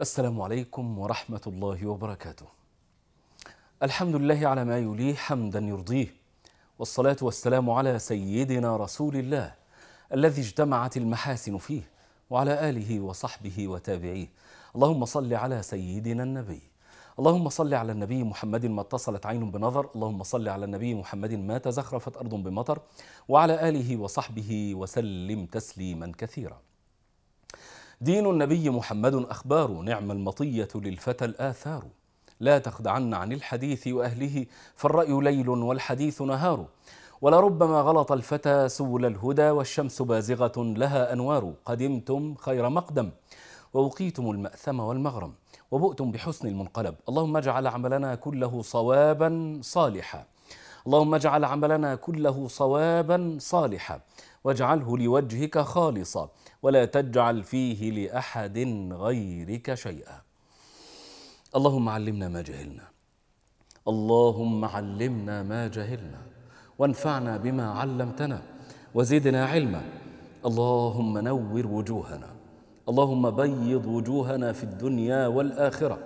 السلام عليكم ورحمة الله وبركاته الحمد لله على ما يليه حمدا يرضيه والصلاة والسلام على سيدنا رسول الله الذي اجتمعت المحاسن فيه وعلى آله وصحبه وتابعيه اللهم صل على سيدنا النبي اللهم صل على النبي محمد ما اتصلت عين بنظر اللهم صل على النبي محمد ما تزخرفت أرض بمطر وعلى آله وصحبه وسلم تسليما كثيرا دين النبي محمد أخبار نعم المطية للفتى الآثار لا تخدعن عن الحديث وأهله فالرأي ليل والحديث نهار ولربما غلط الفتى سبل الهدى والشمس بازغة لها أنوار قدمتم خير مقدم ووقيتم المأثم والمغرم وبؤتم بحسن المنقلب اللهم اجعل عملنا كله صوابا صالحا اللهم اجعل عملنا كله صوابا صالحا واجعله لوجهك خالصا ولا تجعل فيه لأحد غيرك شيئا اللهم علمنا ما جهلنا اللهم علمنا ما جهلنا وانفعنا بما علمتنا وزدنا علما اللهم نور وجوهنا اللهم بيض وجوهنا في الدنيا والآخرة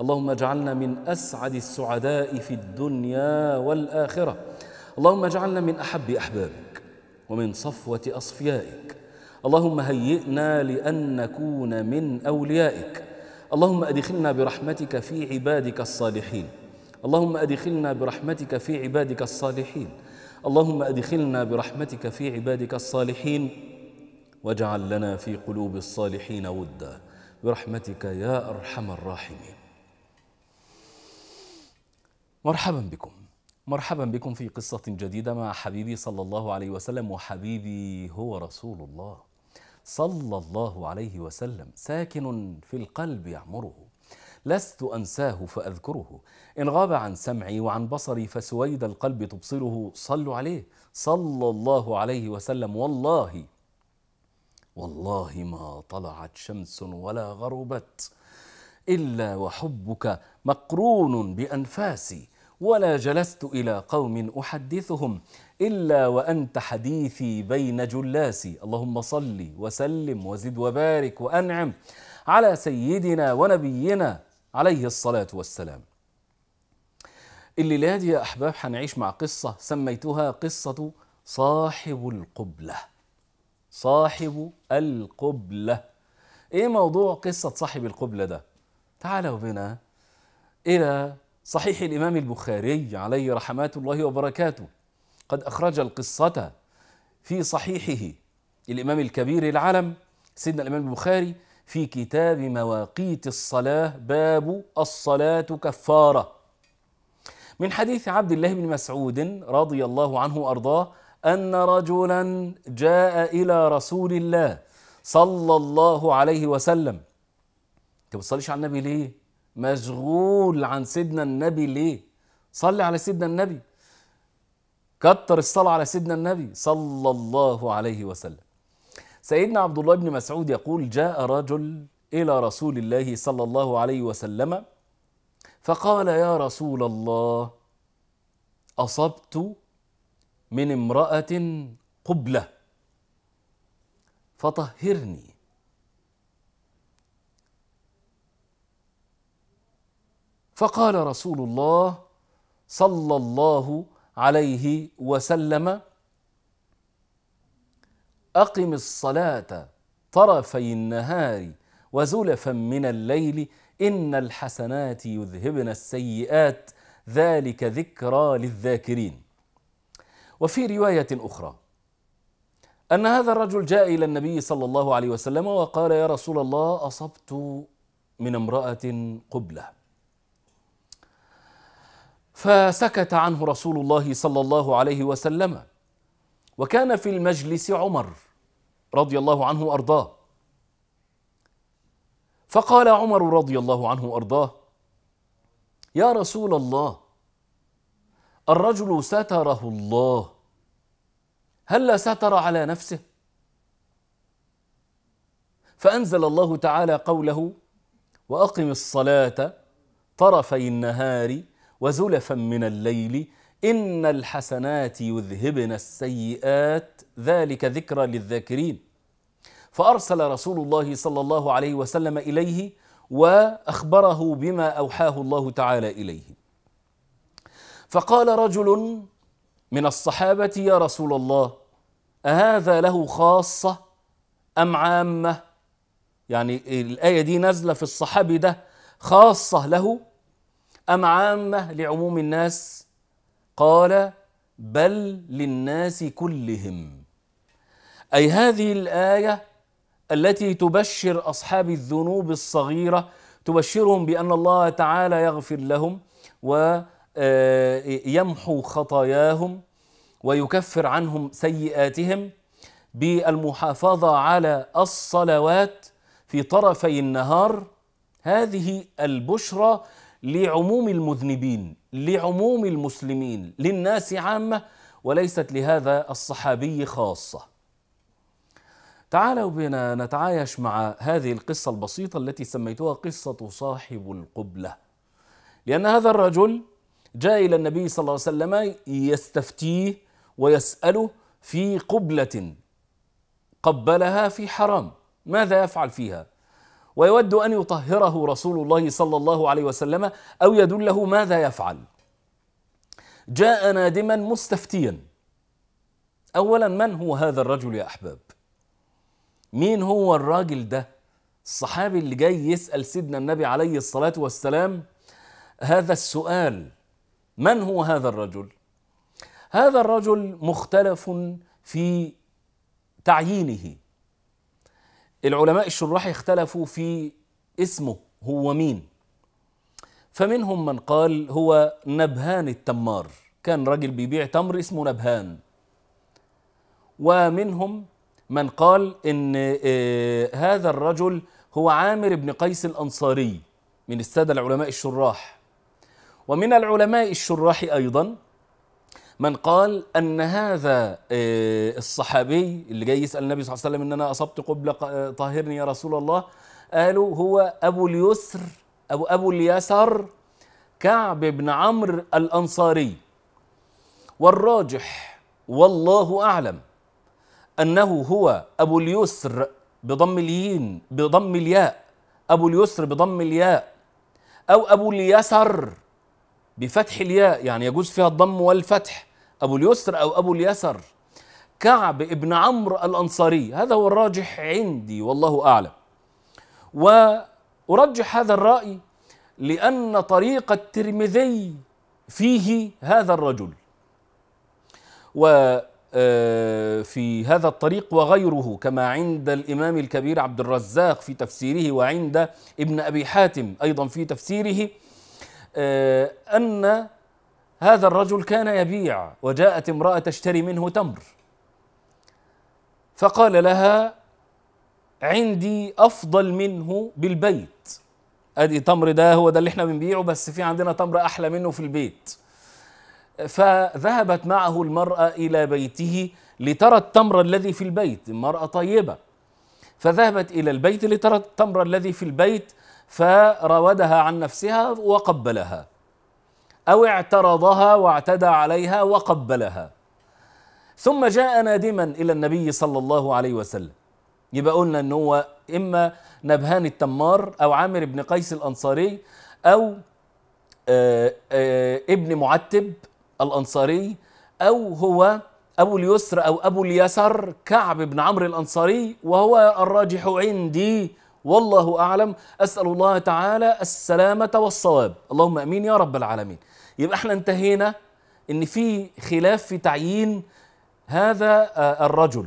اللهم اجعلنا من أسعد السعداء في الدنيا والآخرة اللهم اجعلنا من أحب أحبابك ومن صفوة أصفيائك اللهم هيئنا لأن نكون من أوليائك اللهم أدخلنا برحمتك في عبادك الصالحين اللهم أدخلنا برحمتك في عبادك الصالحين اللهم أدخلنا برحمتك في عبادك الصالحين واجعل لنا في قلوب الصالحين ودا برحمتك يا أرحم الراحمين مرحبا بكم مرحبا بكم في قصة جديدة مع حبيبي صلى الله عليه وسلم وحبيبي هو رسول الله صلى الله عليه وسلم ساكن في القلب يعمره لست أنساه فأذكره إن غاب عن سمعي وعن بصري فسويد القلب تبصره صلوا عليه صلى الله عليه وسلم والله والله ما طلعت شمس ولا غربت إلا وحبك مقرون بأنفاسي ولا جلست إلى قوم أحدثهم إلا وأنت حديثي بين جلاسي اللهم صل وسلم وزد وبارك وأنعم على سيدنا ونبينا عليه الصلاة والسلام الليلة دي يا أحباب حنعيش مع قصة سميتها قصة صاحب القبلة صاحب القبلة إيه موضوع قصة صاحب القبلة ده؟ تعالوا بنا إلى صحيح الإمام البخاري عليه رحمات الله وبركاته قد أخرج القصة في صحيحه الإمام الكبير العلم سيدنا الإمام البخاري في كتاب مواقيت الصلاة باب الصلاة كفارة من حديث عبد الله بن مسعود رضي الله عنه أرضاه أن رجلا جاء إلى رسول الله صلى الله عليه وسلم أنت ما بتصليش على النبي ليه؟ مشغول عن سيدنا النبي ليه؟ صلي على سيدنا النبي كتر الصلاة على سيدنا النبي صلى الله عليه وسلم سيدنا عبد الله بن مسعود يقول جاء رجل إلى رسول الله صلى الله عليه وسلم فقال يا رسول الله أصبت من امرأة قبلة فطهرني فقال رسول الله صلى الله عليه وسلم اقم الصلاه طرفي النهار وزلفا من الليل ان الحسنات يذهبن السيئات ذلك ذكرى للذاكرين وفي روايه اخرى ان هذا الرجل جاء الى النبي صلى الله عليه وسلم وقال يا رسول الله اصبت من امراه قبله فسكت عنه رسول الله صلى الله عليه وسلم وكان في المجلس عمر رضي الله عنه وارضاه فقال عمر رضي الله عنه وارضاه يا رسول الله الرجل ستره الله هل ستر على نفسه فانزل الله تعالى قوله واقم الصلاه طرفي النهار وزلفا من الليل إن الحسنات يذهبن السيئات ذلك ذكرى للذاكرين فأرسل رسول الله صلى الله عليه وسلم إليه وأخبره بما أوحاه الله تعالى إليه فقال رجل من الصحابة يا رسول الله أهذا له خاصة أم عامة يعني الآية دي نازلة في الصحابي ده خاصة له أم عامة لعموم الناس قال بل للناس كلهم أي هذه الآية التي تبشر أصحاب الذنوب الصغيرة تبشرهم بأن الله تعالى يغفر لهم ويمحو آه، خطاياهم ويكفر عنهم سيئاتهم بالمحافظة على الصلوات في طرفي النهار هذه البشرى لعموم المذنبين لعموم المسلمين للناس عامه وليست لهذا الصحابي خاصه تعالوا بنا نتعايش مع هذه القصه البسيطه التي سميتها قصه صاحب القبله لان هذا الرجل جاء الى النبي صلى الله عليه وسلم يستفتيه ويساله في قبله قبلها في حرام ماذا يفعل فيها ويود ان يطهره رسول الله صلى الله عليه وسلم او يدله ماذا يفعل جاء نادما مستفتيا اولا من هو هذا الرجل يا احباب مين هو الراجل ده الصحابي اللي جاي يسال سيدنا النبي عليه الصلاه والسلام هذا السؤال من هو هذا الرجل هذا الرجل مختلف في تعيينه العلماء الشراح اختلفوا في اسمه هو مين فمنهم من قال هو نبهان التمار كان راجل بيبيع تمر اسمه نبهان ومنهم من قال ان آه، هذا الرجل هو عامر بن قيس الانصاري من الساده العلماء الشراح ومن العلماء الشراح ايضا من قال أن هذا آه، الصحابي اللي جاي يسأل النبي صلى الله عليه وسلم إن أنا أصبت قبلة آه، طهرني يا رسول الله قالوا هو أبو اليسر أبو أبو اليسر كعب بن عمرو الأنصاري والراجح والله أعلم أنه هو أبو اليسر بضم اليين بضم الياء أبو اليسر بضم الياء أو أبو اليسر بفتح الياء يعني يجوز فيها الضم والفتح أبو اليسر أو أبو اليسر كعب ابن عمرو الأنصاري هذا هو الراجح عندي والله أعلم وأرجح هذا الرأي لأن طريق الترمذي فيه هذا الرجل وفي آه، هذا الطريق وغيره كما عند الإمام الكبير عبد الرزاق في تفسيره وعند ابن أبي حاتم أيضا في تفسيره آه، أن هذا الرجل كان يبيع وجاءت امرأة تشتري منه تمر فقال لها عندي أفضل منه بالبيت أدي تمر ده هو ده اللي احنا بنبيعه بس في عندنا تمر أحلى منه في البيت فذهبت معه المرأة إلى بيته لترى التمر الذي في البيت المرأة طيبة فذهبت إلى البيت لترى التمر الذي في البيت فراودها عن نفسها وقبلها او اعترضها واعتدى عليها وقبلها ثم جاء نادما الى النبي صلى الله عليه وسلم يبقى قلنا ان هو اما نبهان التمار او عامر بن قيس الانصاري او آه، آه، ابن معتب الانصاري او هو ابو اليسر او ابو اليسر كعب بن عمرو الانصاري وهو الراجح عندي والله أعلم أسأل الله تعالى السلامة والصواب اللهم أمين يا رب العالمين يبقى احنا انتهينا ان في خلاف في تعيين هذا آه، الرجل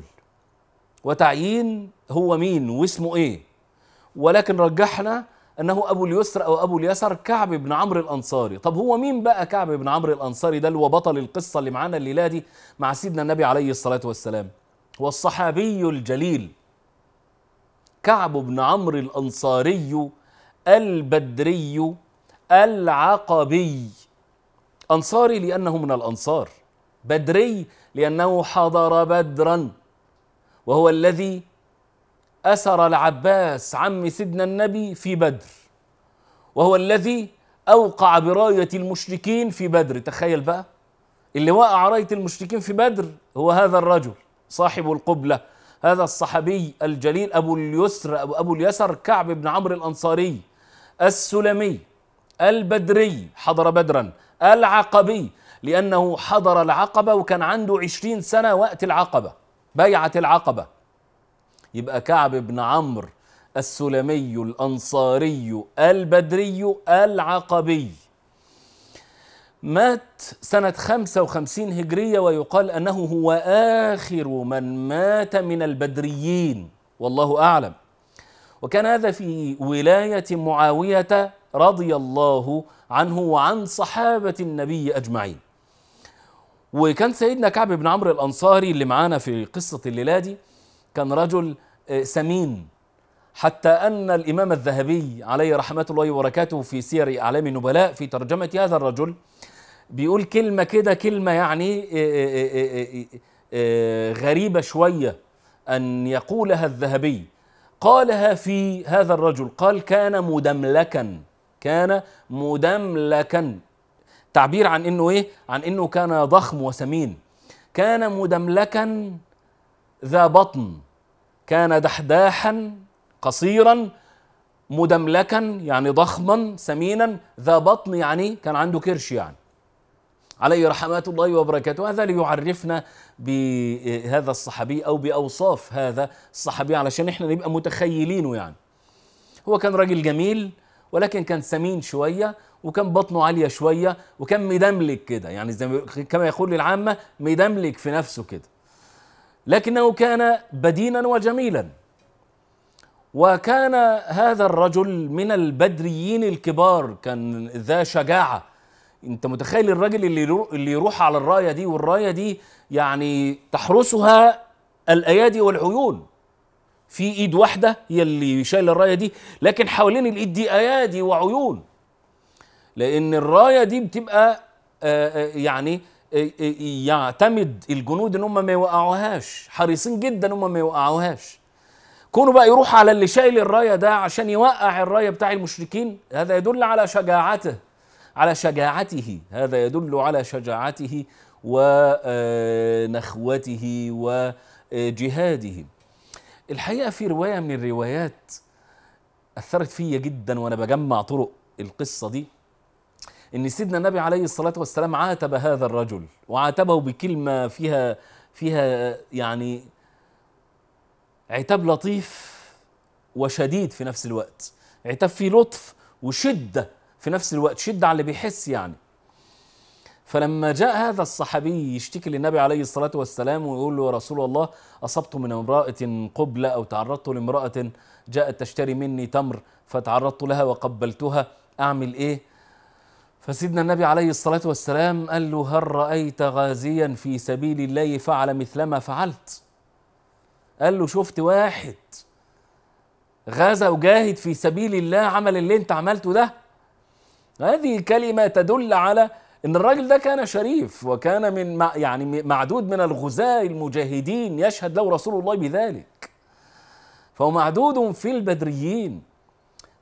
وتعيين هو مين واسمه ايه ولكن رجحنا انه ابو اليسر او ابو اليسر كعب بن عمرو الانصاري طب هو مين بقى كعب بن عمرو الانصاري ده اللي هو بطل القصه اللي معانا الليله دي مع سيدنا النبي عليه الصلاه والسلام هو الصحابي الجليل كعب بن عمرو الأنصاري البدري العقبي أنصاري لأنه من الأنصار بدري لأنه حضر بدرا وهو الذي أسر العباس عم سيدنا النبي في بدر وهو الذي أوقع براية المشركين في بدر تخيل بقى اللي وقع راية المشركين في بدر هو هذا الرجل صاحب القبلة هذا الصحابي الجليل أبو اليسر أبو, أبو اليسر كعب بن عمرو الأنصاري السلمي البدري حضر بدرا العقبي لأنه حضر العقبة وكان عنده عشرين سنة وقت العقبة بيعة العقبة يبقى كعب بن عمرو السلمي الأنصاري البدري العقبي مات سنة 55 هجرية ويقال أنه هو آخر من مات من البدريين والله أعلم وكان هذا في ولاية معاوية رضي الله عنه وعن صحابة النبي أجمعين وكان سيدنا كعب بن عمرو الأنصاري اللي معانا في قصة الليلة دي كان رجل آه، سمين حتى أن الإمام الذهبي عليه رحمة الله وبركاته في سير أعلام النبلاء في ترجمة هذا الرجل بيقول كلمه كده كلمه يعني آه، آه، آه، غريبه شويه ان يقولها الذهبي قالها في هذا الرجل قال كان مدملكا كان مدملكا تعبير عن انه ايه عن انه كان ضخم وسمين كان مدملكا ذا بطن كان دحداحا قصيرا مدملكا يعني ضخما سمينا ذا بطن يعني كان عنده كرش يعني عليه رحمات الله وبركاته هذا ليعرفنا بهذا الصحابي أو بأوصاف هذا الصحابي علشان احنا نبقى متخيلينه يعني هو كان راجل جميل ولكن كان سمين شوية وكان بطنه عالية شوية وكان مدملك كده يعني زي كما يقول العامة مدملك في نفسه كده لكنه كان بدينا وجميلا وكان هذا الرجل من البدريين الكبار كان ذا شجاعه انت متخيل الراجل اللي اللي يروح على الرايه دي والرايه دي يعني تحرسها الايادي والعيون في ايد واحده هي اللي شايله الرايه دي لكن حوالين الايد دي ايادي وعيون لان الرايه دي بتبقى آه، آه، يعني آه، يعتمد الجنود ان هم ما يوقعوهاش حريصين جدا ان هم ما يوقعوهاش كونه بقى يروح على اللي شايل الرايه ده عشان يوقع الرايه بتاع المشركين هذا يدل على شجاعته على شجاعته هذا يدل على شجاعته ونخوته وجهاده الحقيقة في رواية من الروايات أثرت فيا جدا وأنا بجمع طرق القصة دي ان سيدنا النبي عليه الصلاه والسلام عاتب هذا الرجل وعاتبه بكلمه فيها فيها يعني عتاب لطيف وشديد في نفس الوقت عتاب فيه لطف وشده في نفس الوقت شد على اللي بيحس يعني فلما جاء هذا الصحابي يشتكي للنبي عليه الصلاة والسلام ويقول له يا رسول الله أصبت من امرأة قبلة أو تعرضت لامرأة جاءت تشتري مني تمر فتعرضت لها وقبلتها أعمل إيه فسيدنا النبي عليه الصلاة والسلام قال له هل رأيت غازيا في سبيل الله فعل مثلما فعلت قال له شفت واحد غزا وجاهد في سبيل الله عمل اللي انت عملته ده هذه كلمة تدل على ان الراجل ده كان شريف وكان من يعني معدود من الغزاة المجاهدين يشهد له رسول الله بذلك فهو معدود في البدريين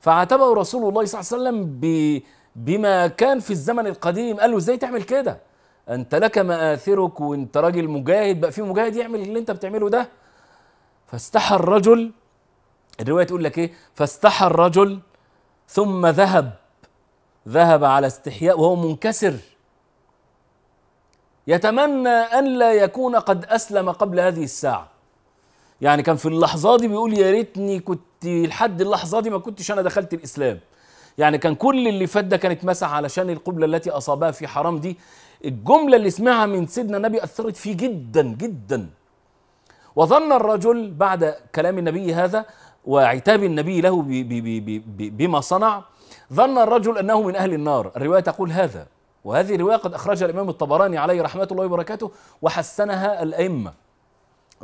فعاتبه رسول الله صلى الله عليه وسلم بما كان في الزمن القديم قال له ازاي تعمل كده انت لك مآثرك وانت راجل مجاهد بقى في مجاهد يعمل اللي انت بتعمله ده فاستحى الرجل الرواية تقول لك ايه فاستحى الرجل ثم ذهب ذهب على استحياء وهو منكسر يتمنى أن لا يكون قد أسلم قبل هذه الساعة يعني كان في اللحظة دي بيقول يا ريتني كنت لحد اللحظة دي ما كنتش أنا دخلت الإسلام يعني كان كل اللي فات ده كانت مسح علشان القبلة التي أصابها في حرام دي الجملة اللي سمعها من سيدنا النبي أثرت فيه جدا جدا وظن الرجل بعد كلام النبي هذا وعتاب النبي له بما صنع ظن الرجل أنه من أهل النار الرواية تقول هذا وهذه الرواية قد أخرجها الإمام الطبراني عليه رحمة الله وبركاته وحسنها الأئمة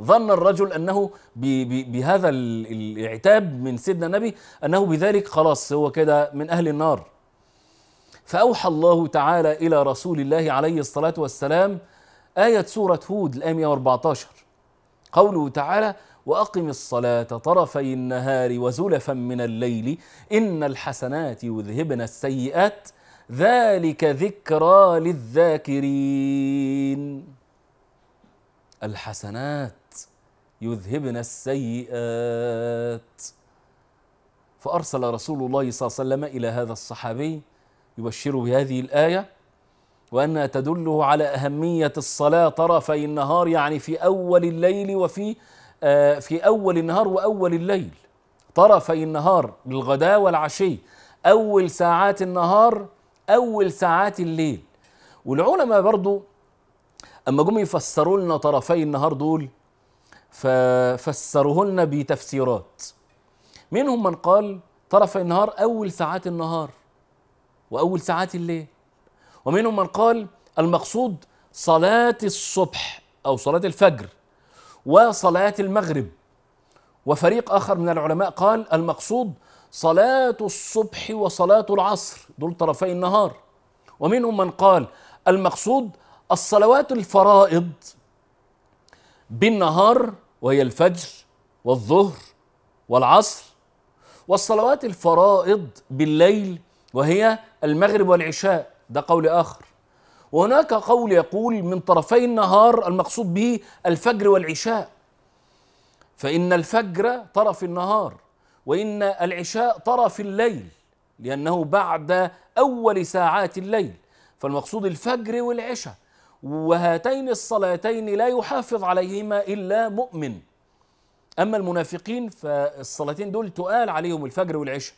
ظن الرجل أنه بهذا الاعتاب من سيدنا النبي أنه بذلك خلاص هو كده من أهل النار فأوحى الله تعالى إلى رسول الله عليه الصلاة والسلام آية سورة هود الآية 114 قوله تعالى وأقم الصلاة طرفي النهار وزلفا من الليل إن الحسنات يذهبن السيئات ذلك ذكرى للذاكرين الحسنات يذهبن السيئات فأرسل رسول الله صلى الله عليه وسلم إلى هذا الصحابي يبشره بهذه الآية وأنها تدله على أهمية الصلاة طرفي النهار يعني في أول الليل وفي آه، في أول النهار وأول الليل طرفي النهار للغداء والعشي أول ساعات النهار أول ساعات الليل والعلماء برضو أما جم يفسروا لنا طرفي النهار دول ففسروهن بتفسيرات منهم من قال طرفي النهار أول ساعات النهار وأول ساعات الليل ومنهم من قال المقصود صلاة الصبح أو صلاة الفجر وصلاة المغرب وفريق آخر من العلماء قال المقصود صلاة الصبح وصلاة العصر دول طرفي النهار ومنهم من قال المقصود الصلوات الفرائض بالنهار وهي الفجر والظهر والعصر والصلوات الفرائض بالليل وهي المغرب والعشاء ده قول آخر وهناك قول يقول من طرفي النهار المقصود به الفجر والعشاء فإن الفجر طرف النهار وإن العشاء طرف الليل لأنه بعد أول ساعات الليل فالمقصود الفجر والعشاء وهاتين الصلاتين لا يحافظ عليهما إلا مؤمن أما المنافقين فالصلاتين دول تقال عليهم الفجر والعشاء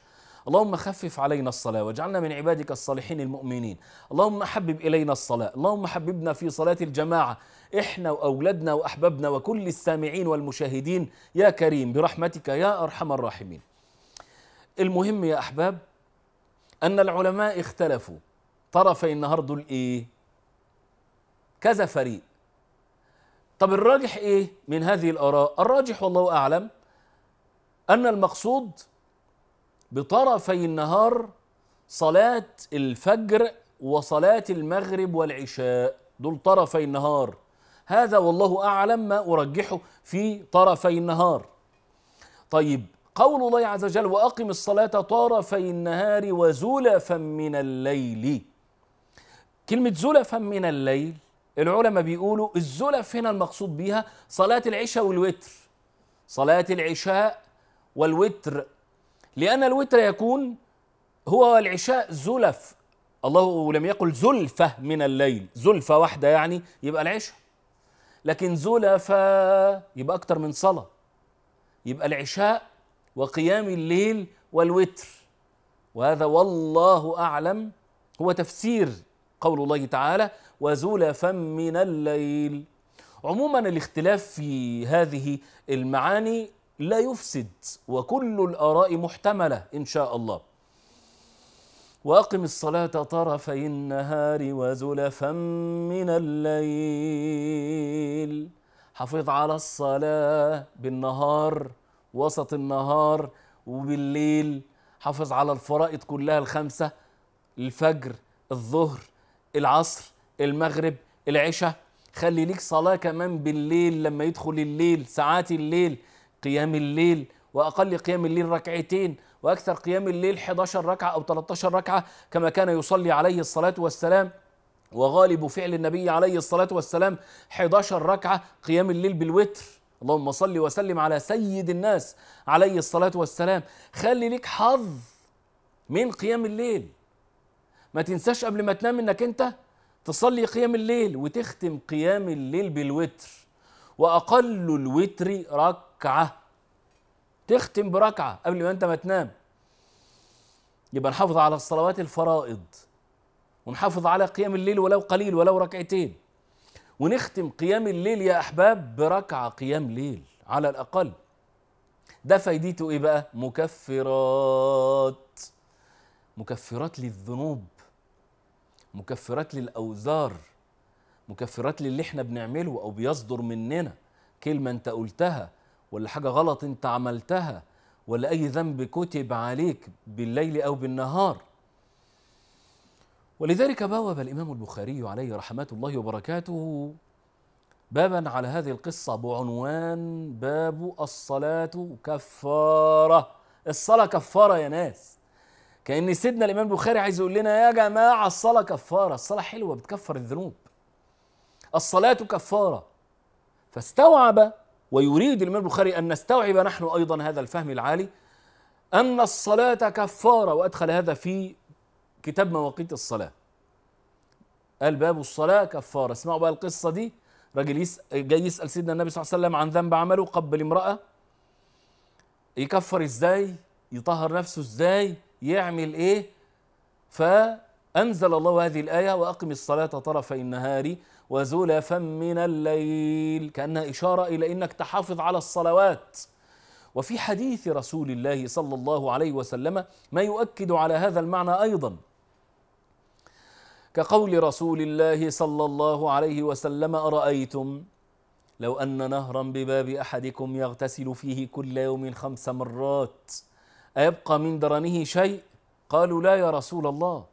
اللهم خفف علينا الصلاة واجعلنا من عبادك الصالحين المؤمنين اللهم حبب إلينا الصلاة اللهم حببنا في صلاة الجماعة إحنا وأولادنا وأحبابنا وكل السامعين والمشاهدين يا كريم برحمتك يا أرحم الراحمين المهم يا أحباب أن العلماء اختلفوا طرفي النهاردة الإيه كذا فريق طب الراجح إيه من هذه الآراء الراجح والله أعلم أن المقصود بطرفي النهار صلاة الفجر وصلاة المغرب والعشاء دول طرفي النهار هذا والله أعلم ما أرجحه في طرفي النهار طيب قول الله عز وجل وأقم الصلاة طرفي النهار وزلفا من الليل كلمة زلفا من الليل العلماء بيقولوا الزلف هنا المقصود بيها صلاة العشاء والوتر صلاة العشاء والوتر لأن الوتر يكون هو والعشاء زلف الله لم يقل زلفة من الليل زلفة واحدة يعني يبقى العشاء لكن زلفة يبقى أكتر من صلاة يبقى العشاء وقيام الليل والوتر وهذا والله أعلم هو تفسير قول الله تعالى وزلفا من الليل عموما الاختلاف في هذه المعاني لا يفسد وكل الآراء محتملة إن شاء الله وأقم الصلاة طرفي النهار وزلفا من الليل حافظ على الصلاة بالنهار وسط النهار وبالليل حافظ على الفرائض كلها الخمسة الفجر الظهر العصر المغرب العشاء خلي ليك صلاة كمان بالليل لما يدخل الليل ساعات الليل قيام الليل وأقل قيام الليل ركعتين وأكثر قيام الليل 11 ركعة أو 13 ركعة كما كان يصلي عليه الصلاة والسلام وغالب فعل النبي عليه الصلاة والسلام 11 ركعة قيام الليل بالوتر اللهم صل وسلم على سيد الناس عليه الصلاة والسلام خلي لك حظ من قيام الليل ما تنساش قبل ما تنام انك انت تصلي قيام الليل وتختم قيام الليل بالوتر واقل الوتر ركعة ركعه تختم بركعه قبل ما انت ما تنام يبقى نحافظ على الصلوات الفرائض ونحافظ على قيام الليل ولو قليل ولو ركعتين ونختم قيام الليل يا احباب بركعه قيام ليل على الاقل ده فايدته ايه بقى مكفرات مكفرات للذنوب مكفرات للاوزار مكفرات للي احنا بنعمله او بيصدر مننا كلمه انت قلتها ولا حاجة غلط أنت عملتها ولا أي ذنب كتب عليك بالليل أو بالنهار ولذلك بوب الإمام البخاري عليه رحمة الله وبركاته بابا على هذه القصة بعنوان باب الصلاة كفارة الصلاة كفارة يا ناس كأن سيدنا الإمام البخاري عايز يقول لنا يا جماعة الصلاة كفارة الصلاة حلوة بتكفر الذنوب الصلاة كفارة فاستوعب ويريد الإمام البخاري أن نستوعب نحن أيضا هذا الفهم العالي أن الصلاة كفارة وأدخل هذا في كتاب مواقيت الصلاة قال باب الصلاة كفارة اسمعوا بقى القصة دي راجل يس... جاي يسأل سيدنا النبي صلى الله عليه وسلم عن ذنب عمله قبل امرأة يكفر ازاي يطهر نفسه ازاي يعمل ايه ف أنزل الله هذه الآية وأقم الصلاة طرفي النهار وزلفا من الليل كأنها إشارة إلى أنك تحافظ على الصلوات وفي حديث رسول الله صلى الله عليه وسلم ما يؤكد على هذا المعنى أيضا كقول رسول الله صلى الله عليه وسلم أرأيتم لو أن نهرا بباب أحدكم يغتسل فيه كل يوم خمس مرات أيبقى من درنه شيء قالوا لا يا رسول الله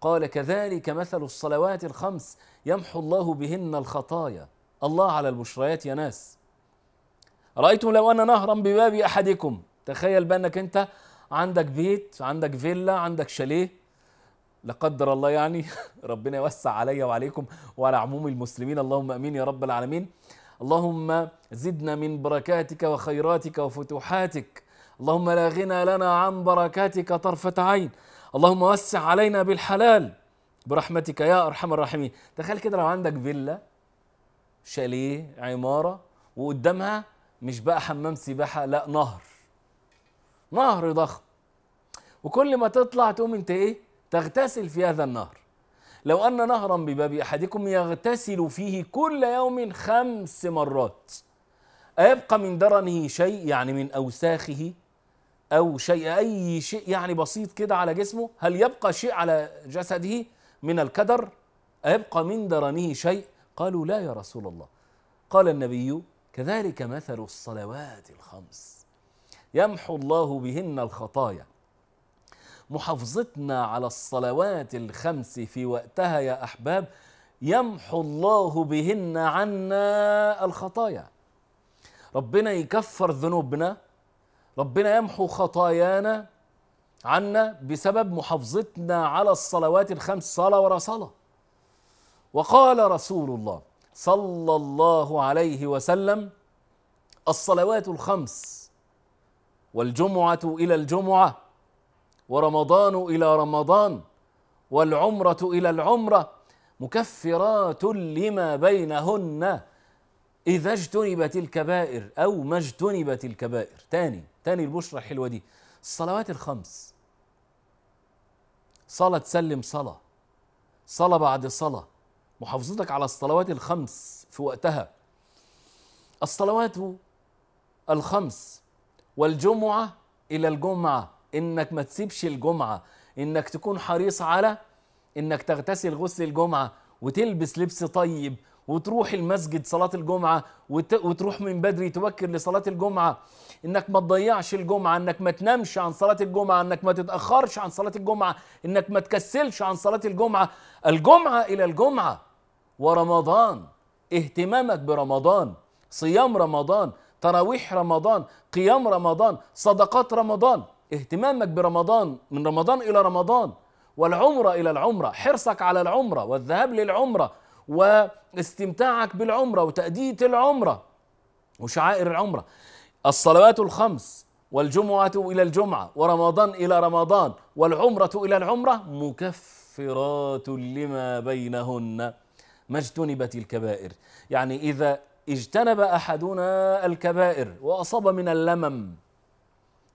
قال كذلك مثل الصلوات الخمس يمحو الله بهن الخطايا الله على البشريات يا ناس رأيتم لو أن نهرا بباب أحدكم تخيل بأنك أنت عندك بيت عندك فيلا عندك شاليه لا قدر الله يعني ربنا يوسع عليا وعليكم وعلى عموم المسلمين اللهم امين يا رب العالمين اللهم زدنا من بركاتك وخيراتك وفتوحاتك اللهم لا غنى لنا عن بركاتك طرفة عين اللهم وسع علينا بالحلال برحمتك يا ارحم الراحمين تخيل كده لو عندك فيلا شاليه عماره وقدامها مش بقى حمام سباحه لا نهر نهر ضخم وكل ما تطلع تقوم انت ايه تغتسل في هذا النهر لو ان نهرا بباب احدكم يغتسل فيه كل يوم خمس مرات ايبقى من درنه شيء يعني من اوساخه أو شيء أي شيء يعني بسيط كده على جسمه هل يبقى شيء على جسده من الكدر أيبقى من درنه شيء قالوا لا يا رسول الله قال النبي كذلك مثل الصلوات الخمس يمحو الله بهن الخطايا محافظتنا على الصلوات الخمس في وقتها يا أحباب يمحو الله بهن عنا الخطايا ربنا يكفر ذنوبنا ربنا يمحو خطايانا عنا بسبب محافظتنا على الصلوات الخمس صلاة ورا صلاة وقال رسول الله صلى الله عليه وسلم الصلوات الخمس والجمعة إلى الجمعة ورمضان إلى رمضان والعمرة إلى العمرة مكفرات لما بينهن إذا اجتنبت الكبائر أو ما اجتنبت الكبائر تاني تاني البشرى الحلوة دي الصلوات الخمس صلاة تسلم صلاة صلاة بعد صلاة محافظتك على الصلوات الخمس في وقتها الصلوات الخمس والجمعة إلى الجمعة إنك ما تسيبش الجمعة إنك تكون حريص على إنك تغتسل غسل الجمعة وتلبس لبس طيب وتروح المسجد صلاة الجمعة وتروح من بدري تبكر لصلاة الجمعة انك ما تضيعش الجمعة انك ما تنامش عن صلاة الجمعة انك ما تتأخرش عن صلاة الجمعة انك ما تكسلش عن صلاة الجمعة الجمعة إلى الجمعة ورمضان اهتمامك برمضان صيام رمضان تراويح رمضان قيام رمضان صدقات رمضان اهتمامك برمضان من رمضان إلى رمضان والعمرة إلى العمرة حرصك على العمرة والذهاب للعمرة واستمتاعك بالعمرة وتأدية العمرة وشعائر العمرة الصلوات الخمس والجمعة إلى الجمعة ورمضان إلى رمضان والعمرة إلى العمرة مكفرات لما بينهن ما اجتنبت الكبائر يعني إذا اجتنب أحدنا الكبائر وأصاب من اللمم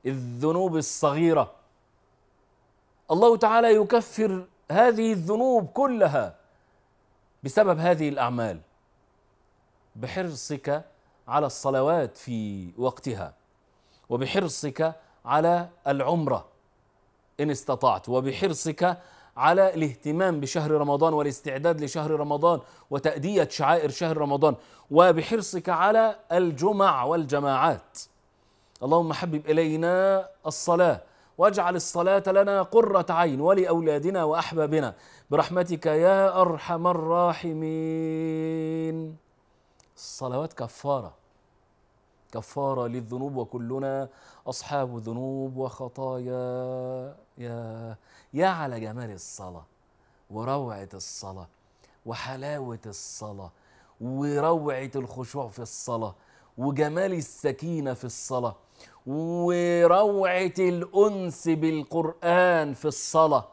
الذنوب الصغيرة الله تعالى يكفر هذه الذنوب كلها بسبب هذه الأعمال بحرصك على الصلوات في وقتها وبحرصك على العمرة إن استطعت وبحرصك على الاهتمام بشهر رمضان والاستعداد لشهر رمضان وتأدية شعائر شهر رمضان وبحرصك على الجمع والجماعات اللهم حبب إلينا الصلاة واجعل الصلاة لنا قرة عين ولأولادنا وأحبابنا برحمتك يا أرحم الراحمين الصلوات كفارة كفارة للذنوب وكلنا أصحاب ذنوب وخطايا يا يا على جمال الصلاة وروعة الصلاة وحلاوة الصلاة وروعة الخشوع في الصلاة وجمال السكينة في الصلاة وروعة الأنس بالقرآن في الصلاة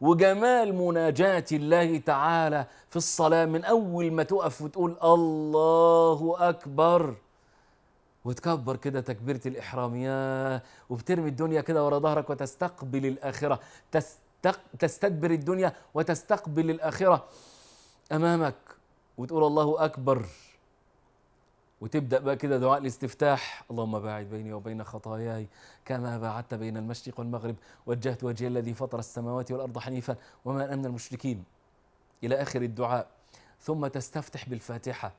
وجمال مناجاة الله تعالى في الصلاة من أول ما تقف وتقول الله أكبر وتكبر كده تكبيرة الإحرام يا وبترمي الدنيا كده ورا ظهرك وتستقبل الآخرة تستق... تستدبر الدنيا وتستقبل الآخرة أمامك وتقول الله أكبر وتبدا بقى كده دعاء الاستفتاح اللهم باعد بيني وبين خطاياي كما باعدت بين المشرق والمغرب وجهت وجهي الذي فطر السماوات والارض حنيفا وما انا من المشركين الى اخر الدعاء ثم تستفتح بالفاتحه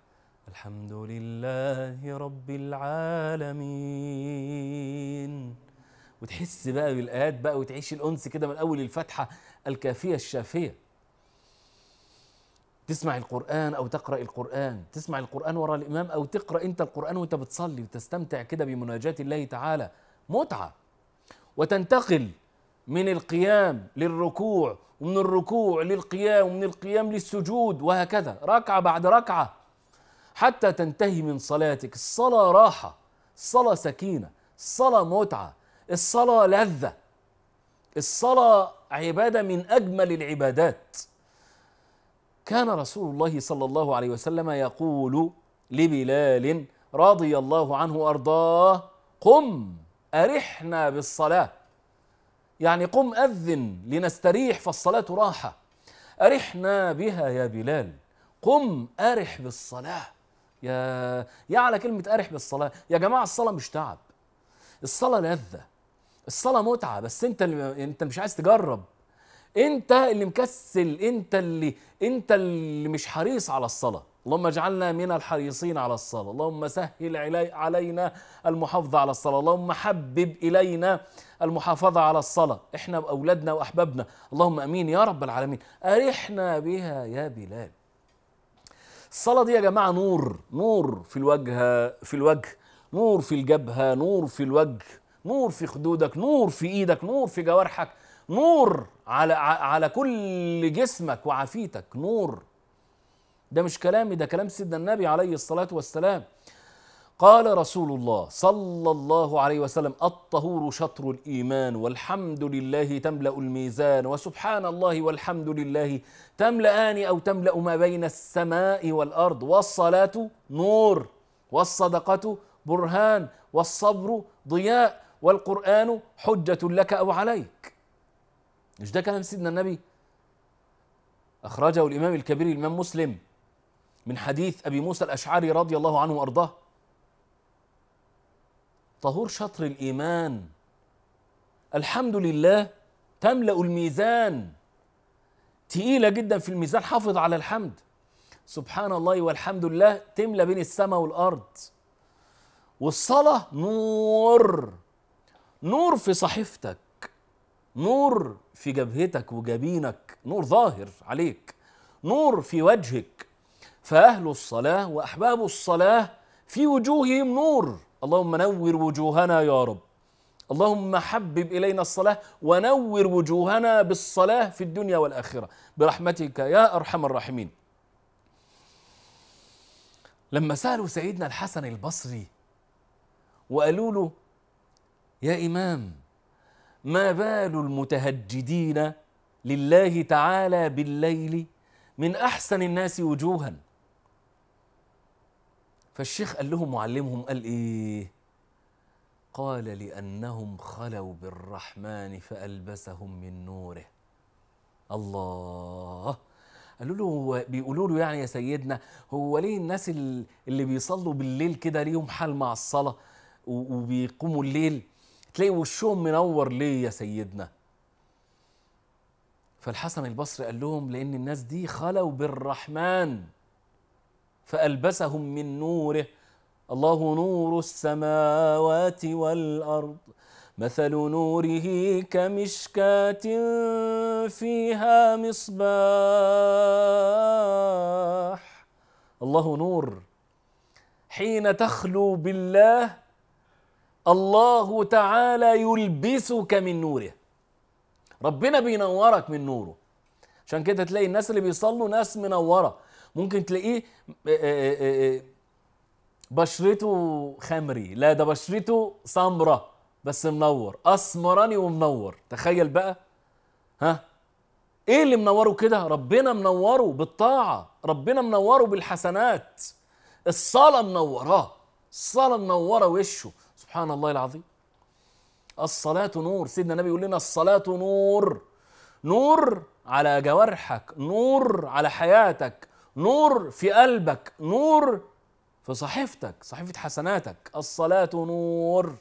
الحمد لله رب العالمين وتحس بقى بالايات بقى وتعيش الانس كده من اول الفاتحه الكافيه الشافيه تسمع القرآن أو تقرأ القرآن تسمع القرآن ورا الإمام أو تقرأ أنت القرآن وأنت بتصلي وتستمتع كده بمناجاة الله تعالى متعة وتنتقل من القيام للركوع ومن الركوع للقيام ومن القيام للسجود وهكذا ركعة بعد ركعة حتى تنتهي من صلاتك الصلاة راحة الصلاة سكينة الصلاة متعة الصلاة لذة الصلاة عبادة من أجمل العبادات كان رسول الله صلى الله عليه وسلم يقول لبلال رضي الله عنه وارضاه قم ارحنا بالصلاه يعني قم اذن لنستريح فالصلاه راحه ارحنا بها يا بلال قم ارح بالصلاه يا يا على كلمه ارح بالصلاه يا جماعه الصلاه مش تعب الصلاه لذه الصلاه متعه بس انت اللي انت مش عايز تجرب انت اللي مكسل انت اللي انت اللي مش حريص على الصلاه اللهم اجعلنا من الحريصين على الصلاه اللهم سهل علينا المحافظه على الصلاه اللهم حبب الينا المحافظه على الصلاه احنا واولادنا واحبابنا اللهم امين يا رب العالمين ارحنا بها يا بلال الصلاه دي يا جماعه نور نور في الوجه في الوجه نور في الجبهه نور في الوجه نور في خدودك نور في ايدك نور في جوارحك نور على على كل جسمك وعافيتك نور ده مش كلامي ده كلام سيدنا النبي عليه الصلاه والسلام قال رسول الله صلى الله عليه وسلم الطهور شطر الايمان والحمد لله تملا الميزان وسبحان الله والحمد لله تملأان او تملا ما بين السماء والارض والصلاه نور والصدقه برهان والصبر ضياء والقران حجه لك او عليك مش ده كلام سيدنا النبي أخرجه الإمام الكبير الإمام مسلم من حديث أبي موسى الأشعري رضي الله عنه وأرضاه طهور شطر الإيمان الحمد لله تملأ الميزان تقيلة جدا في الميزان حافظ على الحمد سبحان الله والحمد لله تملى بين السماء والأرض والصلاة نور نور في صحيفتك نور في جبهتك وجبينك نور ظاهر عليك نور في وجهك فأهل الصلاة وأحباب الصلاة في وجوههم نور اللهم نور وجوهنا يا رب اللهم حبب إلينا الصلاة ونور وجوهنا بالصلاة في الدنيا والآخرة برحمتك يا أرحم الراحمين لما سألوا سيدنا الحسن البصري وقالوا له يا إمام ما بال المتهجدين لله تعالى بالليل من احسن الناس وجوها فالشيخ قال لهم معلمهم قال ايه قال لانهم خلوا بالرحمن فالبسهم من نوره الله قالوا له بيقولوا له يعني يا سيدنا هو ليه الناس اللي بيصلوا بالليل كده ليهم حال مع الصلاه وبيقوموا الليل تلاقي وشهم منور ليه يا سيدنا فالحسن البصري قال لهم لأن الناس دي خلوا بالرحمن فألبسهم من نوره الله نور السماوات والأرض مثل نوره كمشكاة فيها مصباح الله نور حين تخلو بالله الله تعالى يلبسك من نوره ربنا بينورك من نوره عشان كده تلاقي الناس اللي بيصلوا ناس منوره ممكن تلاقيه آه، آه، آه، بشرته خمري لا ده بشرته سمرة بس منور اسمراني ومنور تخيل بقى ها ايه اللي منوره كده ربنا منوره بالطاعه ربنا منوره بالحسنات الصلاه منوراه الصلاه منوره وشه سبحان الله العظيم الصلاة نور سيدنا النبي يقول لنا الصلاة نور نور على جوارحك نور على حياتك نور في قلبك نور في صحيفتك صحيفة حسناتك الصلاة نور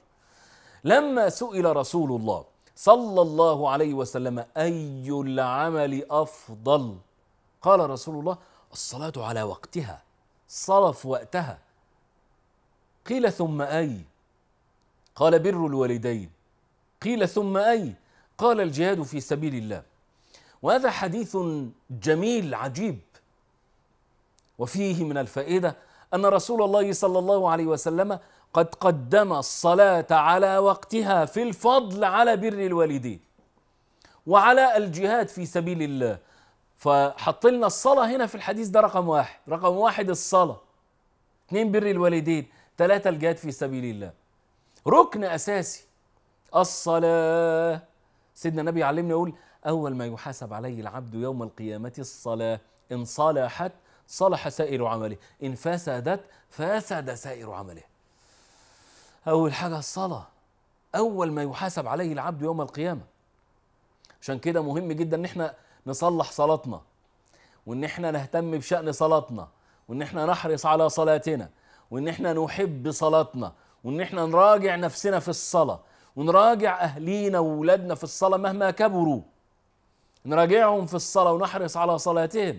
لما سئل رسول الله صلى الله عليه وسلم أي العمل أفضل قال رسول الله الصلاة على وقتها صرف وقتها قيل ثم أي قال بر الوالدين قيل ثم أي قال الجهاد في سبيل الله وهذا حديث جميل عجيب وفيه من الفائدة أن رسول الله صلى الله عليه وسلم قد قدم الصلاة على وقتها في الفضل على بر الوالدين وعلى الجهاد في سبيل الله فحط لنا الصلاة هنا في الحديث ده رقم واحد رقم واحد الصلاة اثنين بر الوالدين ثلاثة الجهاد في سبيل الله ركن اساسي الصلاه سيدنا النبي علمنا يقول اول ما يحاسب عليه العبد يوم القيامه الصلاه ان صلحت صلح سائر عمله ان فسدت فسد سائر عمله اول حاجه الصلاه اول ما يحاسب عليه العبد يوم القيامه عشان كده مهم جدا ان احنا نصلح صلاتنا وان احنا نهتم بشان صلاتنا وان احنا نحرص على صلاتنا وان احنا نحب صلاتنا وان احنا نراجع نفسنا في الصلاه ونراجع اهلينا واولادنا في الصلاه مهما كبروا نراجعهم في الصلاه ونحرص على صلاتهم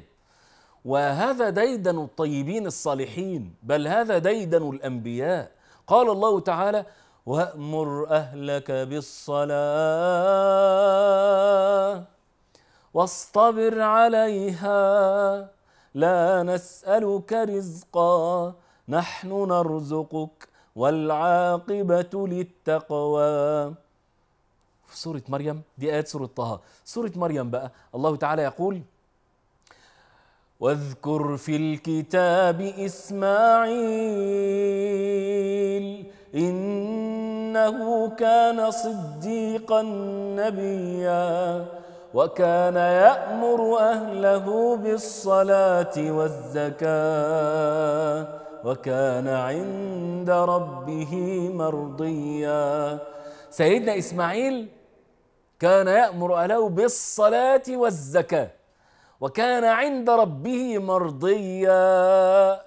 وهذا ديدن الطيبين الصالحين بل هذا ديدن الانبياء قال الله تعالى وامر اهلك بالصلاه واصطبر عليها لا نسالك رزقا نحن نرزقك والعاقبة للتقوى في سورة مريم دي آيات سورة طه سورة مريم بقى الله تعالى يقول واذكر في الكتاب إسماعيل إنه كان صديقا نبيا وكان يأمر أهله بالصلاة والزكاة وكان عند ربه مرضيا سيدنا إسماعيل كان يأمر أهله بالصلاة والزكاة وكان عند ربه مرضيا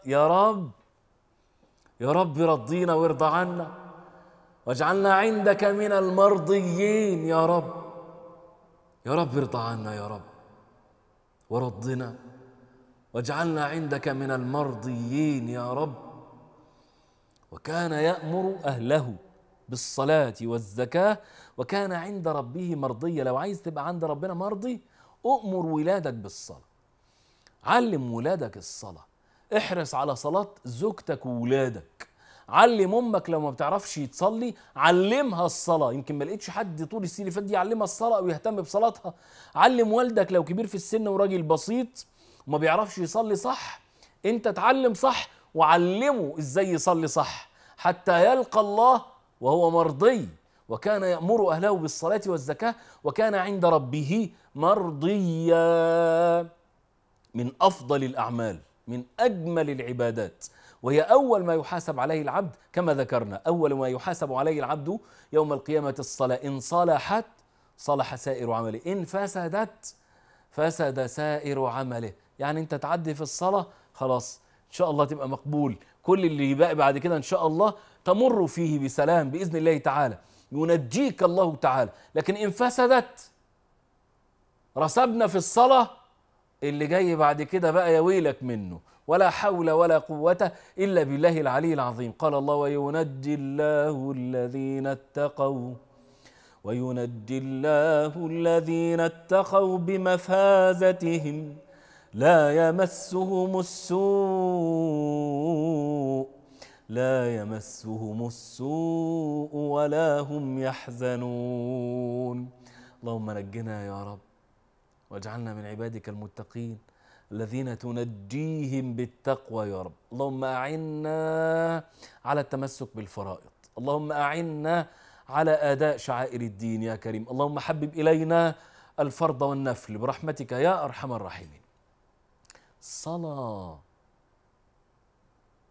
يا رب يا رب رضينا وارضى عنا واجعلنا عندك من المرضيين يا رب يا رب ارضى عنا يا رب ورضنا واجعلنا عندك من المرضيين يا رب وكان يأمر أهله بالصلاة والزكاة وكان عند ربه مرضية لو عايز تبقى عند ربنا مرضي أؤمر ولادك بالصلاة علم ولادك الصلاة احرص على صلاة زوجتك وولادك علم امك لو ما بتعرفش تصلي علمها الصلاه يمكن ما لقيتش حد طول السنين اللي فات دي يعلمها الصلاه ويهتم بصلاتها علم والدك لو كبير في السن وراجل بسيط وما بيعرفش يصلي صح انت اتعلم صح وعلمه ازاي يصلي صح حتى يلقى الله وهو مرضي وكان يأمر أهله بالصلاة والزكاة وكان عند ربه مرضيا من أفضل الأعمال من أجمل العبادات وهي أول ما يحاسب عليه العبد كما ذكرنا أول ما يحاسب عليه العبد يوم القيامة الصلاة إن صلحت صلح سائر عمله إن فسدت فسد سائر عمله يعني انت تعدي في الصلاه خلاص ان شاء الله تبقى مقبول كل اللي باقي بعد كده ان شاء الله تمر فيه بسلام باذن الله تعالى ينجيك الله تعالى لكن ان فسدت رسبنا في الصلاه اللي جاي بعد كده بقى يا ويلك منه ولا حول ولا قوة إلا بالله العلي العظيم قال الله وينجي الله الذين اتقوا وينجي الله الذين اتقوا بمفازتهم لا يمسهم السوء لا يمسهم السوء ولا هم يحزنون اللهم نجنا يا رب واجعلنا من عبادك المتقين الذين تنجيهم بالتقوى يا رب اللهم أعنا على التمسك بالفرائض اللهم أعنا على أداء شعائر الدين يا كريم اللهم حبب إلينا الفرض والنفل برحمتك يا أرحم الراحمين صلاة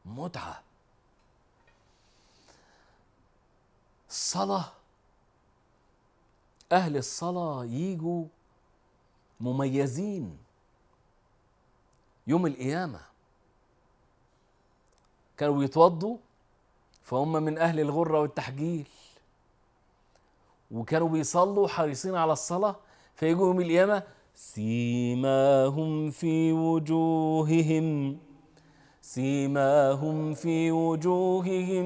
متعة الصلاة أهل الصلاة يجوا مميزين يوم القيامة كانوا بيتوضوا فهم من أهل الغرة والتحجيل وكانوا بيصلوا حريصين على الصلاة فيجوا يوم القيامة سيماهم في وجوههم سيماهم في وجوههم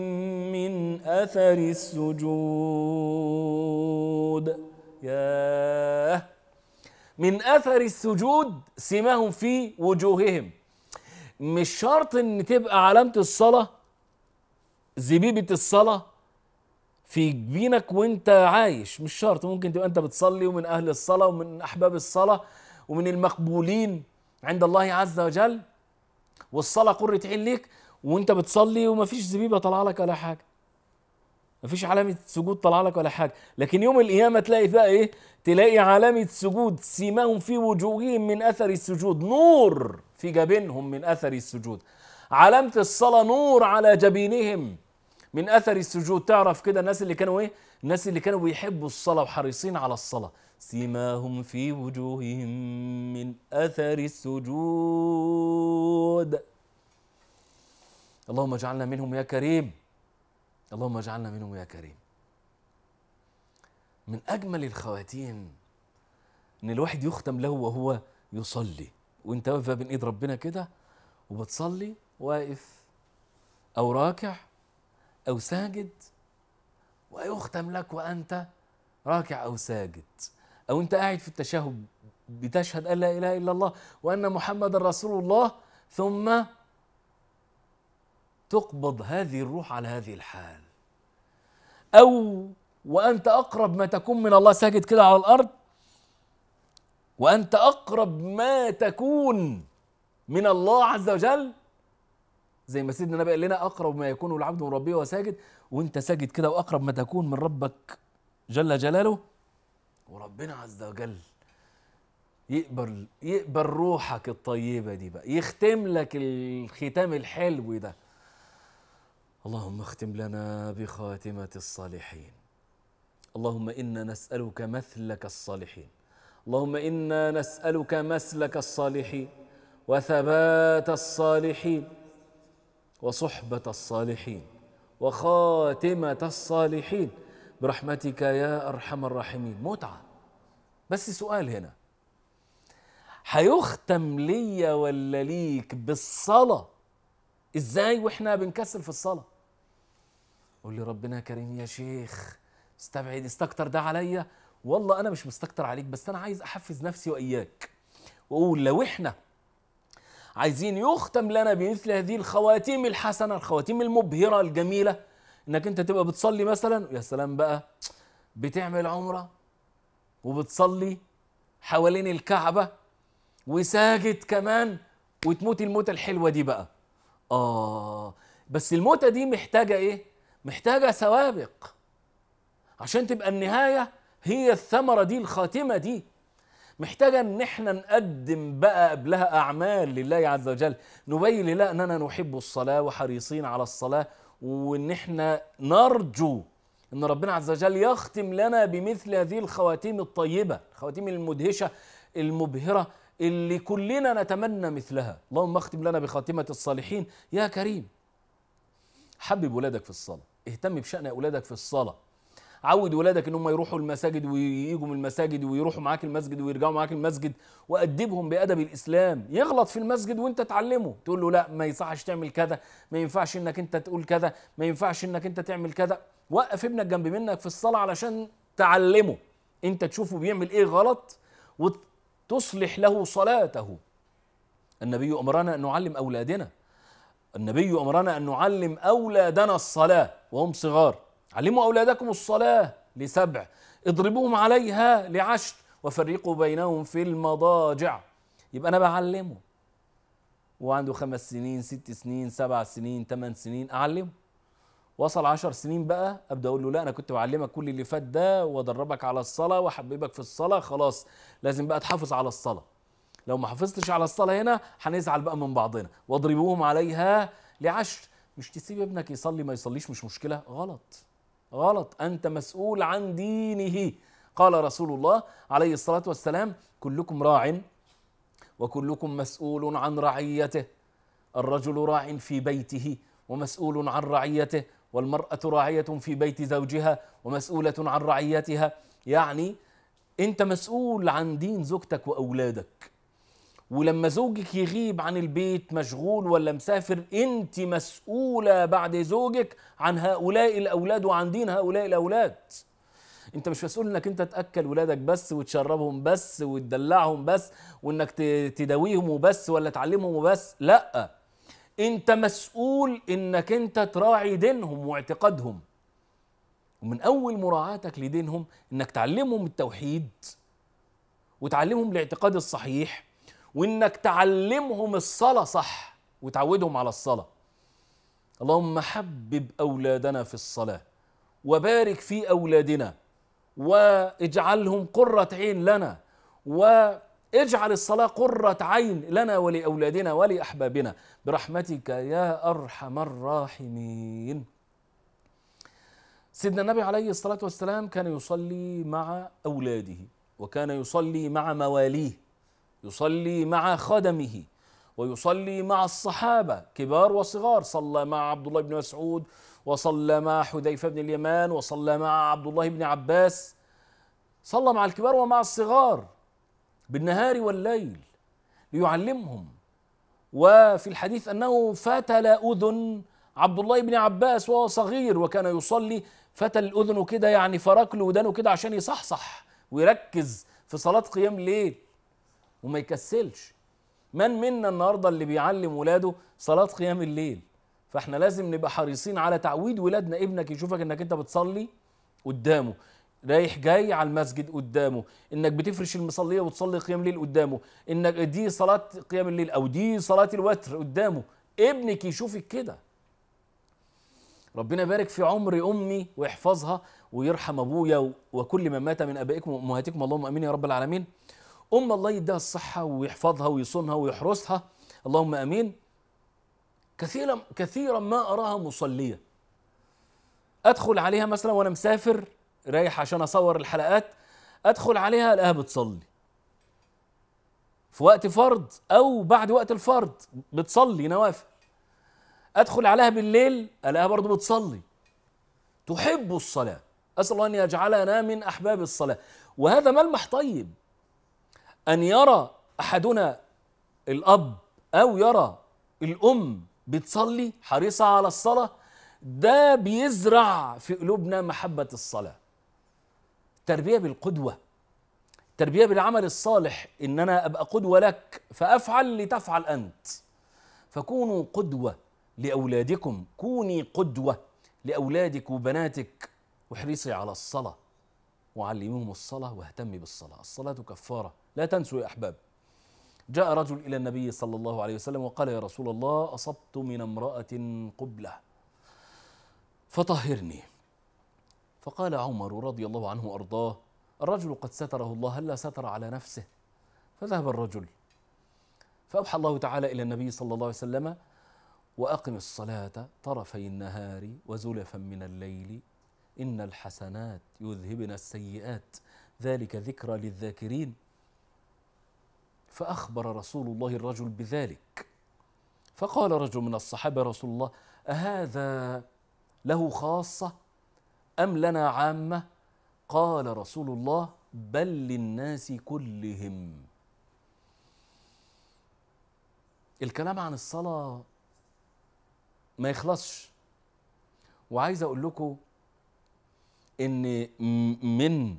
من أثر السجود ياه من أثر السجود سيماهم في وجوههم مش شرط ان تبقى علامة الصلاة زبيبة الصلاة في جبينك وانت عايش مش شرط ممكن تبقى انت بتصلي ومن اهل الصلاه ومن احباب الصلاه ومن المقبولين عند الله عز وجل والصلاه قرة عين ليك وانت بتصلي ومفيش زبيبه طالعه لك ولا حاجه مفيش علامه سجود طالعه لك ولا حاجه لكن يوم القيامه تلاقي بقى ايه تلاقي علامه سجود سيماهم في وجوههم من اثر السجود نور في جبينهم من اثر السجود علامه الصلاه نور على جبينهم من اثر السجود تعرف كده الناس اللي كانوا ايه الناس اللي كانوا بيحبوا الصلاه وحريصين على الصلاه سيماهم في وجوههم من اثر السجود اللهم اجعلنا منهم يا كريم اللهم اجعلنا منهم يا كريم من اجمل الخواتيم ان الواحد يختم له وهو يصلي وانت واقف بين ايد ربنا كده وبتصلي واقف او راكع أو ساجد ويختم لك وأنت راكع أو ساجد أو أنت قاعد في التشهد بتشهد أن لا إله إلا الله وأن محمد رسول الله ثم تقبض هذه الروح على هذه الحال أو وأنت أقرب ما تكون من الله ساجد كده على الأرض وأنت أقرب ما تكون من الله عز وجل زي ما سيدنا النبي قال لنا اقرب ما يكون العبد من ربه وساجد وانت ساجد كده واقرب ما تكون من ربك جل جلاله وربنا عز وجل يقبل يقبل روحك الطيبه دي بقى يختم لك الختام الحلو ده اللهم اختم لنا بخاتمه الصالحين اللهم انا نسالك مثلك الصالحين اللهم انا نسالك مسلك الصالحين وثبات الصالحين وصحبة الصالحين وخاتمة الصالحين برحمتك يا أرحم الراحمين متعة بس سؤال هنا هيختم ليا ولا ليك بالصلاة ازاي واحنا بنكسل في الصلاة قول لي ربنا كريم يا شيخ استبعد استكتر ده عليا والله انا مش مستكتر عليك بس انا عايز احفز نفسي واياك واقول لو احنا عايزين يختم لنا بمثل هذه الخواتيم الحسنه الخواتيم المبهره الجميله انك انت تبقى بتصلي مثلا يا سلام بقى بتعمل عمره وبتصلي حوالين الكعبه وساجد كمان وتموت الموتة الحلوة دي بقى آه بس الموتة دي محتاجة إيه؟ محتاجة سوابق عشان تبقى النهاية هي الثمرة دي الخاتمة دي محتاجة ان احنا نقدم بقى قبلها اعمال لله عز وجل نبين لله اننا نحب الصلاة وحريصين على الصلاة وان احنا نرجو ان ربنا عز وجل يختم لنا بمثل هذه الخواتيم الطيبة الخواتيم المدهشة المبهرة اللي كلنا نتمنى مثلها اللهم اختم لنا بخاتمة الصالحين يا كريم حبب ولادك في الصلاة اهتم بشأن أولادك في الصلاة عود ولادك ان هم يروحوا المساجد وييجوا من المساجد ويروحوا معاك المسجد ويرجعوا معاك المسجد وادبهم بادب الاسلام يغلط في المسجد وانت تعلمه تقول له لا ما يصحش تعمل كذا ما ينفعش انك انت تقول كذا ما ينفعش انك انت تعمل كذا وقف ابنك جنب منك في الصلاه علشان تعلمه انت تشوفه بيعمل ايه غلط وتصلح له صلاته النبي امرنا ان نعلم اولادنا النبي امرنا ان نعلم اولادنا الصلاه وهم صغار علموا أولادكم الصلاة لسبع اضربوهم عليها لعشر وفرقوا بينهم في المضاجع يبقى أنا بعلمه وعنده خمس سنين ست سنين سبع سنين ثمان سنين أعلمه وصل عشر سنين بقى ابدا اقول له لا انا كنت بعلمك كل اللي فات ده وادربك على الصلاه واحببك في الصلاه خلاص لازم بقى تحافظ على الصلاه لو ما حافظتش على الصلاه هنا هنزعل بقى من بعضنا واضربوهم عليها لعشر مش تسيب ابنك يصلي ما يصليش مش مشكله غلط غلط أنت مسؤول عن دينه قال رسول الله عليه الصلاة والسلام كلكم راع وكلكم مسؤول عن رعيته الرجل راع في بيته ومسؤول عن رعيته والمرأة راعية في بيت زوجها ومسؤولة عن رعيتها يعني أنت مسؤول عن دين زوجتك وأولادك ولما زوجك يغيب عن البيت مشغول ولا مسافر انت مسؤولة بعد زوجك عن هؤلاء الأولاد وعن دين هؤلاء الأولاد انت مش مسؤول انك انت تاكل ولادك بس وتشربهم بس وتدلعهم بس وانك تداويهم وبس ولا تعلمهم وبس لا انت مسؤول انك انت تراعي دينهم واعتقادهم ومن اول مراعاتك لدينهم انك تعلمهم التوحيد وتعلمهم الاعتقاد الصحيح وانك تعلمهم الصلاه صح وتعودهم على الصلاه اللهم حبب اولادنا في الصلاه وبارك في اولادنا واجعلهم قره عين لنا واجعل الصلاه قره عين لنا ولاولادنا ولاحبابنا برحمتك يا ارحم الراحمين سيدنا النبي عليه الصلاه والسلام كان يصلي مع اولاده وكان يصلي مع مواليه يصلي مع خدمه ويصلي مع الصحابه كبار وصغار صلى مع عبد الله بن مسعود وصلى مع حذيفه بن اليمان وصلى مع عبد الله بن عباس صلى مع الكبار ومع الصغار بالنهار والليل ليعلمهم وفي الحديث انه فتل اذن عبد الله بن عباس وهو صغير وكان يصلي فتل اذنه كده يعني فرك له ودانه كده عشان يصحصح ويركز في صلاه قيام الليل وما يكسلش من منا النهارده اللي بيعلم ولاده صلاه قيام الليل فاحنا لازم نبقى حريصين على تعويد ولادنا ابنك يشوفك انك انت بتصلي قدامه رايح جاي على المسجد قدامه انك بتفرش المصليه وتصلي قيام الليل قدامه انك دي صلاه قيام الليل او دي صلاه الوتر قدامه ابنك يشوفك كده ربنا يبارك في عمر امي ويحفظها ويرحم ابويا وكل من مات من ابائكم وامهاتكم اللهم امين يا رب العالمين أم الله يديها الصحة ويحفظها ويصونها ويحرسها اللهم أمين كثيرا كثيرا ما أراها مصلية أدخل عليها مثلا وأنا مسافر رايح عشان أصور الحلقات أدخل عليها ألاقيها بتصلي في وقت فرض أو بعد وقت الفرض بتصلي نوافل أدخل عليها بالليل ألاقيها برضه بتصلي تحب الصلاة أسأل الله أن يجعلنا من أحباب الصلاة وهذا ملمح طيب أن يرى أحدنا الأب أو يرى الأم بتصلي حريصة على الصلاة ده بيزرع في قلوبنا محبة الصلاة التربية بالقدوة التربية بالعمل الصالح إن أنا أبقى قدوة لك فأفعل لتفعل أنت فكونوا قدوة لأولادكم كوني قدوة لأولادك وبناتك واحرصي على الصلاة وعلميهم الصلاة واهتمي بالصلاة الصلاة كفارة لا تنسوا يا أحباب جاء رجل إلى النبي صلى الله عليه وسلم وقال يا رسول الله أصبت من امرأة قبلة فطهرني فقال عمر رضي الله عنه وأرضاه الرجل قد ستره الله هلا ستر على نفسه فذهب الرجل فأوحى الله تعالى إلى النبي صلى الله عليه وسلم وأقم الصلاة طرفي النهار وزلفا من الليل إن الحسنات يذهبن السيئات ذلك ذكرى للذاكرين فأخبر رسول الله الرجل بذلك فقال رجل من الصحابة رسول الله أهذا له خاصة أم لنا عامة قال رسول الله بل للناس كلهم الكلام عن الصلاة ما يخلصش وعايز أقول لكم إن من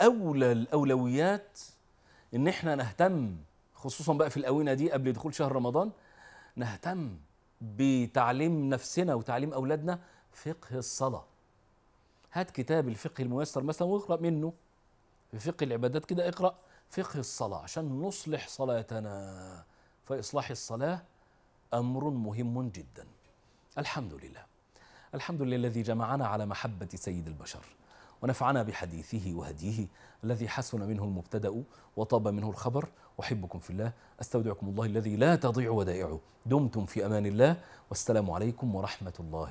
أولى الأولويات ان احنا نهتم خصوصا بقى في الاونه دي قبل دخول شهر رمضان نهتم بتعليم نفسنا وتعليم اولادنا فقه الصلاه هات كتاب الفقه الميسر مثلا واقرا منه في فقه العبادات كده اقرا فقه الصلاه عشان نصلح صلاتنا فاصلاح الصلاه امر مهم جدا الحمد لله الحمد لله الذي جمعنا على محبه سيد البشر ونفعنا بحديثه وهديه الذي حسن منه المبتدأ وطاب منه الخبر أحبكم في الله أستودعكم الله الذي لا تضيع ودائعه دمتم في أمان الله والسلام عليكم ورحمة الله